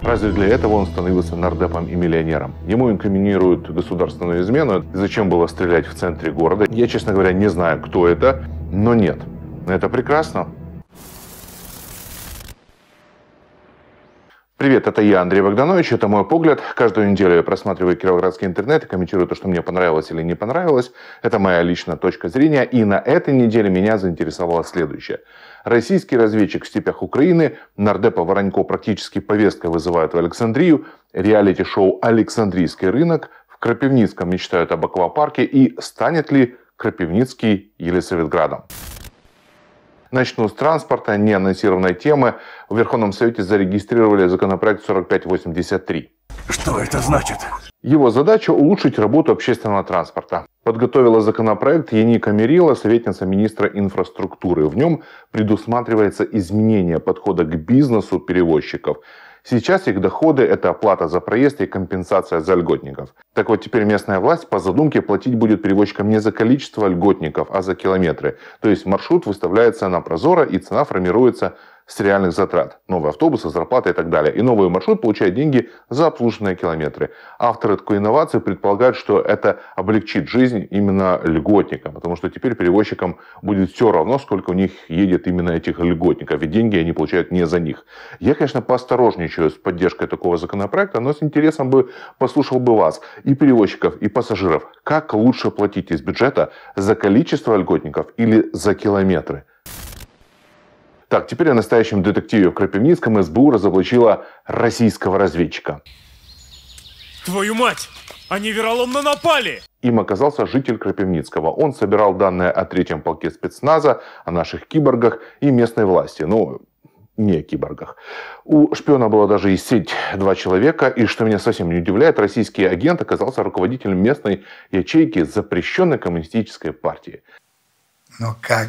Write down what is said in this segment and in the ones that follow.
Разве для этого он становился нардепом и миллионером? Ему инкриминируют государственную измену. Зачем было стрелять в центре города? Я, честно говоря, не знаю, кто это, но нет. Это прекрасно. Привет, это я, Андрей Богданович, это мой погляд. Каждую неделю я просматриваю кировоградский интернет и комментирую то, что мне понравилось или не понравилось. Это моя личная точка зрения. И на этой неделе меня заинтересовало следующее. Российский разведчик в степях Украины, нардепа Воронько практически повестка вызывает в Александрию, реалити-шоу «Александрийский рынок», в Крапивницком мечтают об аквапарке и станет ли Крапивницкий Елисаветградом. Начну с транспорта, неанонсированной темы. В Верховном Совете зарегистрировали законопроект 4583. Что это значит? Его задача – улучшить работу общественного транспорта. Подготовила законопроект Яника Мерила, советница министра инфраструктуры. В нем предусматривается изменение подхода к бизнесу перевозчиков – Сейчас их доходы – это оплата за проезд и компенсация за льготников. Так вот, теперь местная власть по задумке платить будет перевозчикам не за количество льготников, а за километры. То есть маршрут выставляется на прозоро и цена формируется с реальных затрат. Новые автобусы, зарплаты и так далее. И новый маршрут получает деньги за обслуженные километры. Авторы такой инновации предполагают, что это облегчит жизнь именно льготникам, потому что теперь перевозчикам будет все равно, сколько у них едет именно этих льготников, ведь деньги они получают не за них. Я, конечно, поосторожничаю с поддержкой такого законопроекта, но с интересом бы послушал бы вас, и перевозчиков, и пассажиров, как лучше платить из бюджета за количество льготников или за километры. Так, теперь о настоящем детективе в Крапивницком СБУ разоблачила российского разведчика. Твою мать! Они вероломно напали! Им оказался житель Крапивницкого. Он собирал данные о третьем полке спецназа, о наших киборгах и местной власти. Ну, не о киборгах. У шпиона была даже и сеть два человека, и, что меня совсем не удивляет, российский агент оказался руководителем местной ячейки запрещенной коммунистической партии. Но ну как?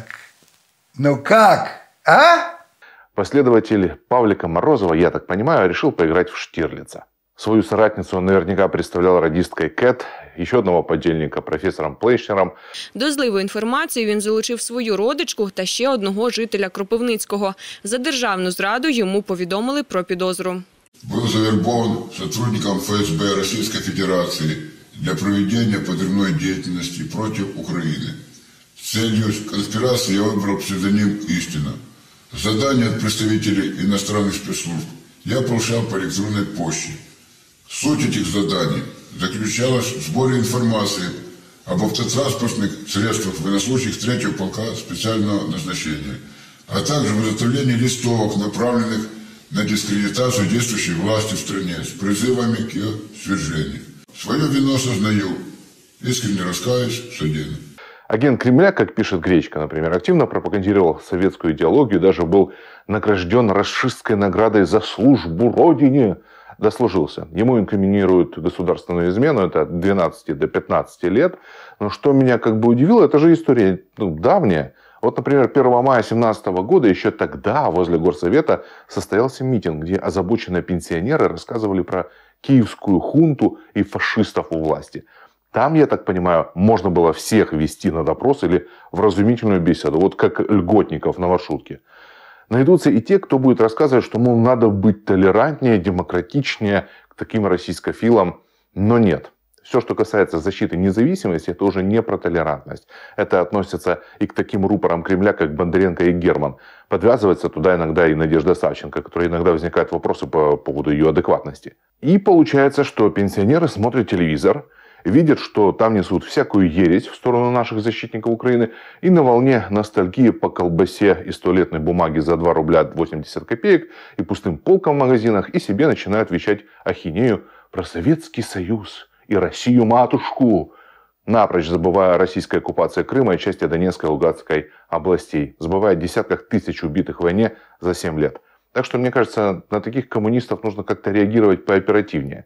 Ну как? А? Последователь Павлика Морозова, я так понимаю, решил поиграть в Штирлица. Свою соратницу он наверняка представлял радісткой Кет, ще одного подільника професором Плейшнером. До зливу інформації він залучив свою родичку та ще одного жителя Кропивницького. За державну зраду йому повідомили про підозру. Був завербован сотрудником ФСБ Російської Федерації для проведення подрівної діяльності проти України. З конспірації я вибрав псевдонім «Істина». задания от представителей иностранных спецслужб я получал по электронной почте. Суть этих заданий заключалась в сборе информации об автотранспортных средствах военнослужащих третьего полка специального назначения, а также в изготовлении листовок, направленных на дискредитацию действующей власти в стране с призывами к ее свержению. Свое вину осознаю, искренне раскаюсь, судим. Агент Кремля, как пишет Гречка, например, активно пропагандировал советскую идеологию, даже был награжден расшистской наградой за службу Родине. Дослужился. Ему инкриминируют государственную измену, это от 12 до 15 лет. Но что меня как бы удивило, это же история ну, давняя. Вот, например, 1 мая 17 года, еще тогда возле горсовета состоялся митинг, где озабоченные пенсионеры рассказывали про киевскую хунту и фашистов у власти – там, я так понимаю, можно было всех вести на допрос или в разумительную беседу, вот как льготников на маршрутке. Найдутся и те, кто будет рассказывать, что, мол, надо быть толерантнее, демократичнее к таким российскофилам, но нет. Все, что касается защиты независимости, это уже не про толерантность. Это относится и к таким рупорам Кремля, как Бондаренко и Герман. Подвязывается туда иногда и Надежда Савченко, которая иногда возникает вопросы по поводу ее адекватности. И получается, что пенсионеры смотрят телевизор – видят, что там несут всякую ересь в сторону наших защитников Украины, и на волне ностальгии по колбасе из туалетной бумаги за 2 рубля 80 копеек и пустым полкам в магазинах, и себе начинают вещать ахинею про Советский Союз и Россию-матушку, напрочь забывая о российской оккупации Крыма и части Донецкой и Луганской областей, забывая о десятках тысяч убитых в войне за 7 лет. Так что, мне кажется, на таких коммунистов нужно как-то реагировать пооперативнее.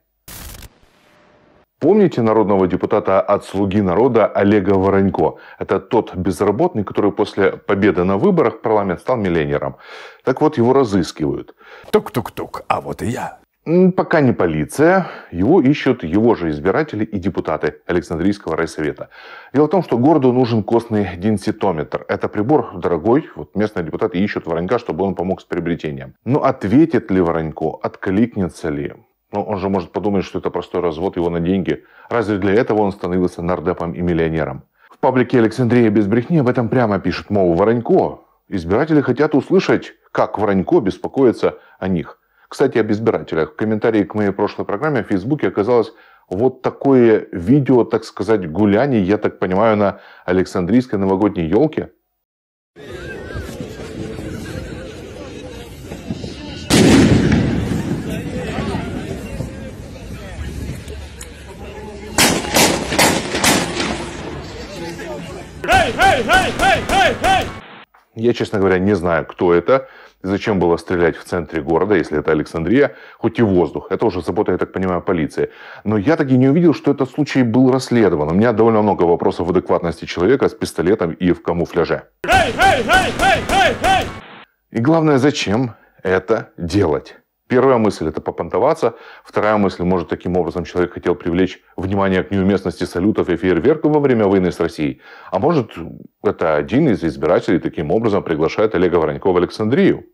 Помните народного депутата от «Слуги народа» Олега Воронько? Это тот безработный, который после победы на выборах в парламент стал миллионером. Так вот, его разыскивают. Тук-тук-тук, а вот и я. Пока не полиция. Его ищут его же избиратели и депутаты Александрийского райсовета. Дело в том, что городу нужен костный денситометр. Это прибор дорогой. Вот местные депутаты ищут Воронька, чтобы он помог с приобретением. Но ответит ли Воронько? Откликнется ли? Но ну, он же может подумать, что это простой развод его на деньги. Разве для этого он становился нардепом и миллионером? В паблике Александрия без брехни об этом прямо пишет, мол, Воронько. Избиратели хотят услышать, как Воронько беспокоится о них. Кстати, об избирателях. В комментарии к моей прошлой программе в Фейсбуке оказалось вот такое видео, так сказать, гуляние. я так понимаю, на Александрийской новогодней елке. Эй, эй, эй, эй, эй! Я, честно говоря, не знаю, кто это. Зачем было стрелять в центре города, если это Александрия, хоть и воздух. Это уже забота, я так понимаю, полиции. Но я таки не увидел, что этот случай был расследован. У меня довольно много вопросов в адекватности человека с пистолетом и в камуфляже. Эй, эй, эй, эй, эй, эй! И главное, зачем это делать? Первая мысль – это попонтоваться. Вторая мысль – может, таким образом человек хотел привлечь внимание к неуместности салютов и фейерверков во время войны с Россией. А может, это один из избирателей таким образом приглашает Олега Воронькова в Александрию.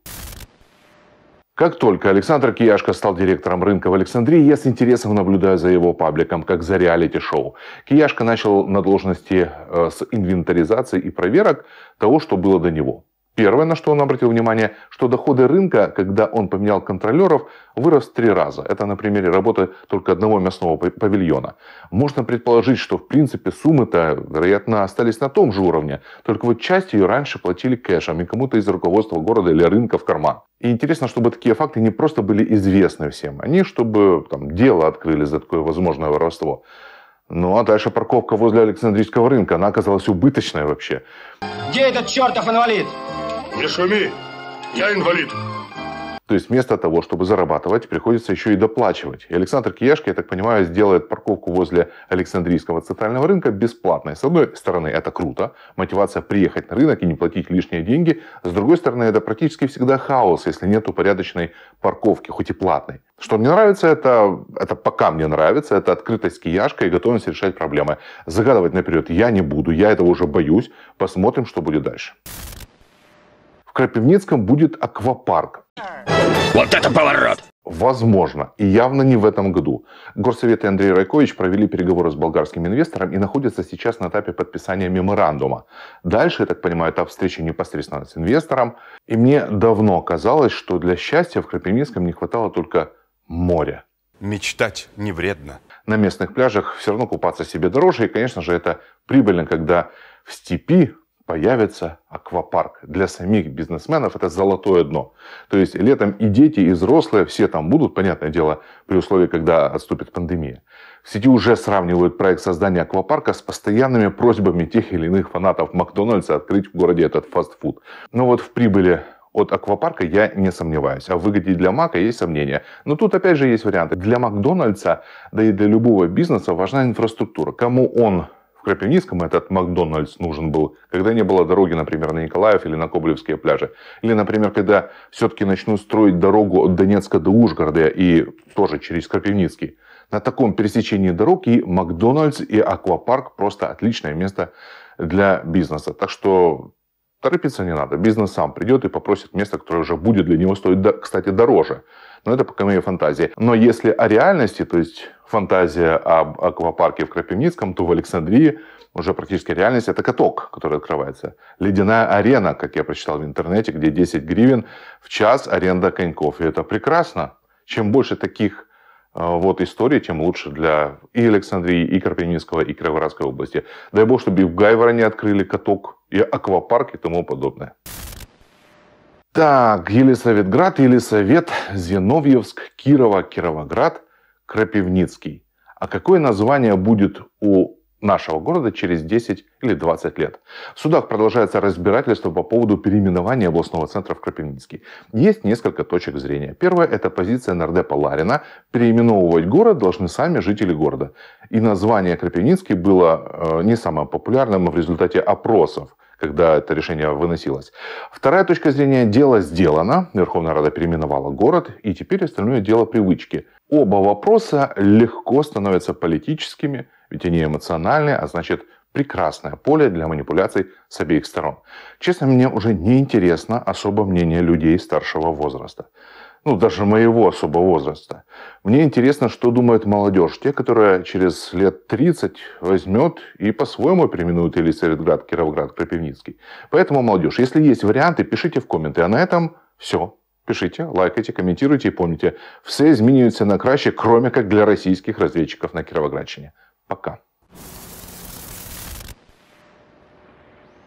Как только Александр Кияшко стал директором рынка в Александрии, я с интересом наблюдаю за его пабликом, как за реалити-шоу. Кияшко начал на должности э, с инвентаризации и проверок того, что было до него. Первое, на что он обратил внимание, что доходы рынка, когда он поменял контролеров, вырос три раза. Это на примере работы только одного мясного павильона. Можно предположить, что в принципе суммы-то, вероятно, остались на том же уровне, только вот часть ее раньше платили кэшем и кому-то из руководства города или рынка в карман. И интересно, чтобы такие факты не просто были известны всем, они чтобы там, дело открыли за такое возможное воровство. Ну а дальше парковка возле Александрийского рынка, она оказалась убыточной вообще. Где этот чертов инвалид? Не шуми! Я инвалид! То есть вместо того, чтобы зарабатывать, приходится еще и доплачивать. И Александр Кияшко, я так понимаю, сделает парковку возле Александрийского центрального рынка бесплатной. С одной стороны, это круто, мотивация приехать на рынок и не платить лишние деньги. С другой стороны, это практически всегда хаос, если нет упорядоченной парковки, хоть и платной. Что мне нравится, это, это пока мне нравится, это открытость кияшка и готовность решать проблемы. Загадывать наперед я не буду, я этого уже боюсь. Посмотрим, что будет дальше в Крапивницком будет аквапарк. Вот это поворот! Возможно, и явно не в этом году. Горсовет и Андрей Райкович провели переговоры с болгарским инвестором и находятся сейчас на этапе подписания меморандума. Дальше, я так понимаю, этап встречи непосредственно с инвестором. И мне давно казалось, что для счастья в Крапивницком не хватало только моря. Мечтать не вредно. На местных пляжах все равно купаться себе дороже, и, конечно же, это прибыльно, когда в степи появится аквапарк. Для самих бизнесменов это золотое дно. То есть летом и дети, и взрослые, все там будут, понятное дело, при условии, когда отступит пандемия. В сети уже сравнивают проект создания аквапарка с постоянными просьбами тех или иных фанатов Макдональдса открыть в городе этот фастфуд. Но вот в прибыли от аквапарка я не сомневаюсь. А в выгоде для Мака есть сомнения. Но тут опять же есть варианты. Для Макдональдса, да и для любого бизнеса важна инфраструктура. Кому он в Крапивницком этот Макдональдс нужен был, когда не было дороги, например, на Николаев или на Коблевские пляжи. Или, например, когда все-таки начнут строить дорогу от Донецка до Ужгорода и тоже через Крапивницкий. На таком пересечении дорог и Макдональдс, и аквапарк просто отличное место для бизнеса. Так что торопиться не надо. Бизнес сам придет и попросит место, которое уже будет для него стоить, кстати, дороже. Но это пока мои фантазии. Но если о реальности, то есть фантазия об аквапарке в Крапивницком, то в Александрии уже практически реальность – это каток, который открывается. Ледяная арена, как я прочитал в интернете, где 10 гривен в час аренда коньков. И это прекрасно. Чем больше таких э, вот историй, тем лучше для и Александрии, и Карпининского, и Кировоградской области. Дай бог, чтобы и в Гайвороне открыли каток, и аквапарк, и тому подобное. Так, Елисаветград, Елисавет, Зиновьевск, Кирова, Кировоград – Крапивницкий. А какое название будет у нашего города через 10 или 20 лет. В судах продолжается разбирательство по поводу переименования областного центра в Крапивницкий. Есть несколько точек зрения. Первая – это позиция нардепа Ларина. Переименовывать город должны сами жители города. И название Крапивницкий было э, не самым популярным в результате опросов когда это решение выносилось. Вторая точка зрения – дело сделано. Верховная Рада переименовала город, и теперь остальное дело привычки. Оба вопроса легко становятся политическими, ведь они эмоциональные, а значит, прекрасное поле для манипуляций с обеих сторон. Честно, мне уже не интересно особо мнение людей старшего возраста ну, даже моего особого возраста. Мне интересно, что думает молодежь, те, которые через лет 30 возьмет и по-своему переименует или Советград, Кировград, Крапивницкий. Поэтому, молодежь, если есть варианты, пишите в комменты. А на этом все. Пишите, лайкайте, комментируйте и помните, все изменюються на краще, кроме как для российских разведчиков на Кировоградщине. Пока.